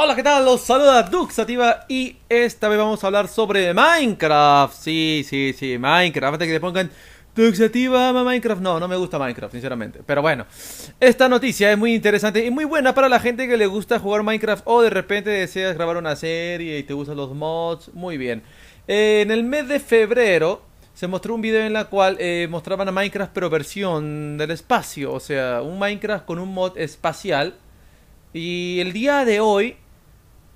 Hola, ¿qué tal? Los saluda Duxativa y esta vez vamos a hablar sobre Minecraft. Sí, sí, sí, Minecraft. Antes que te pongan Duxativa, Minecraft. No, no me gusta Minecraft, sinceramente. Pero bueno, esta noticia es muy interesante y muy buena para la gente que le gusta jugar Minecraft o de repente deseas grabar una serie y te gustan los mods. Muy bien. Eh, en el mes de febrero se mostró un video en el cual eh, mostraban a Minecraft pero versión del espacio. O sea, un Minecraft con un mod espacial. Y el día de hoy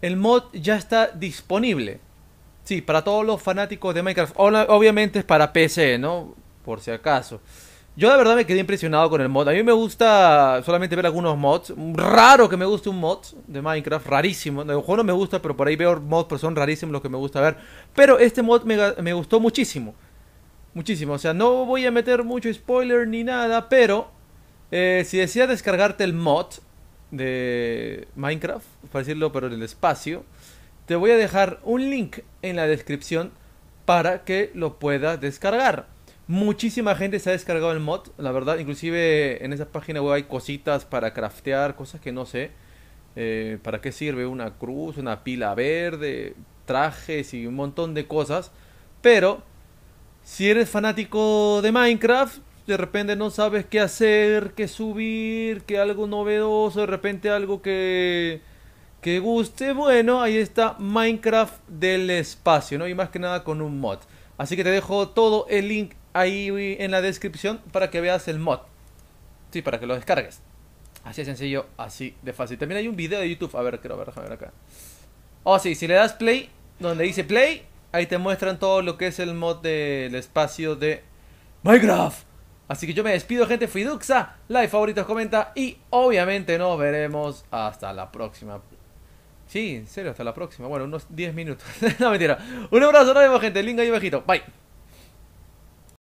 el mod ya está disponible. Sí, para todos los fanáticos de Minecraft. Obviamente es para PC, ¿no? Por si acaso. Yo de verdad me quedé impresionado con el mod. A mí me gusta solamente ver algunos mods. Raro que me guste un mod de Minecraft. Rarísimo. El juego no me gusta, pero por ahí veo mods, pero son rarísimos los que me gusta ver. Pero este mod me, gustó muchísimo. Muchísimo. O sea, no voy a meter mucho spoiler ni nada, pero eh, si deseas descargarte el mod, de Minecraft, para decirlo, pero en el espacio. Te voy a dejar un link en la descripción para que lo puedas descargar. Muchísima gente se ha descargado el mod, la verdad, inclusive en esa página web hay cositas para craftear, cosas que no sé. Eh, ¿Para qué sirve una cruz, una pila verde, trajes y un montón de cosas? Pero si eres fanático de Minecraft, de repente no sabes qué hacer, qué subir, qué algo novedoso, de repente algo que, que guste, bueno, ahí está Minecraft del espacio, ¿no? Y más que nada con un mod. Así que te dejo todo el link ahí en la descripción para que veas el mod. Sí, para que lo descargues. Así de sencillo, así de fácil. También hay un video de YouTube. A ver, quiero ver, ver acá. Oh, sí, si le das play, donde dice play, ahí te muestran todo lo que es el mod del espacio de Minecraft. Así que yo me despido, gente. Fui Duxa. Like, favoritos, comenta. Y obviamente nos veremos hasta la próxima. Sí, en serio, hasta la próxima. Bueno, unos 10 minutos. no, mentira. Un abrazo, nos vemos, gente. Linga y bajito. Bye.